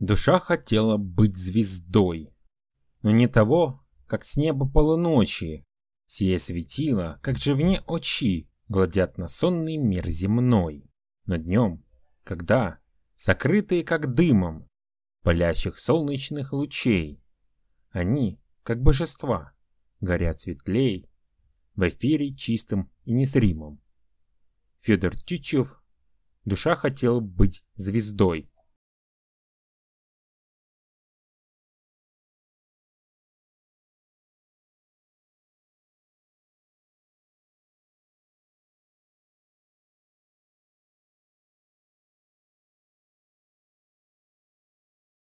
Душа хотела быть звездой, но не того, как с неба полуночи. Сие светило, как же вне очи гладят на сонный мир земной. Но днем, когда, сокрытые как дымом, палящих солнечных лучей, они, как божества, горят светлей, в эфире чистым и незримым. Федор Тютчев «Душа хотела быть звездой».